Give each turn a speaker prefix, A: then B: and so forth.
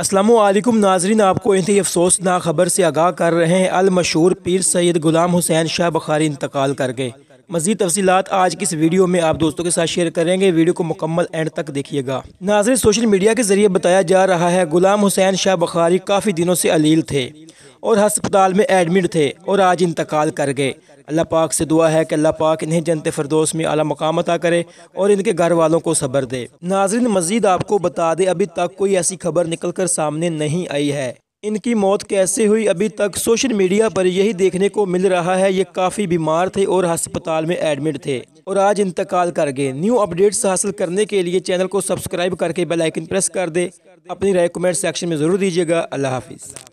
A: असलम नाजरीन आपको इंतई अफसोसनाक खबर से आगाह कर रहे हैं अल मशहूर पीर सैद गुलाम हुसैन शाह बखारी इंतकाल कर गए मजीद तफसीत आज की इस वीडियो में आप दोस्तों के साथ शेयर करेंगे वीडियो को मुकम्मल एंड तक देखिएगा नाजरन सोशल मीडिया के जरिए बताया जा रहा है गुलाम हुसैन शाह बखारी काफ़ी दिनों से अलील थे और हस्पताल में एडमिट थे और आज इंतकाल कर गए अल्लाह पाक से दुआ है कि अल्लाह पाक इन्हें जनत फरदोस में अला मकाम अता करे और इनके घर वालों को सब्र दे नाजरन मजीद आपको बता दे अभी तक कोई ऐसी खबर निकल कर सामने नहीं आई है इनकी मौत कैसे हुई अभी तक सोशल मीडिया पर यही देखने को मिल रहा है ये काफ़ी बीमार थे और हस्पताल में एडमिट थे और आज इंतकाल कर गए न्यू अपडेट्स हासिल करने के लिए चैनल को सब्सक्राइब करके बेल आइकन प्रेस कर दे अपनी राय कमेंट सेक्शन में ज़रूर दीजिएगा अल्लाह हाफिज़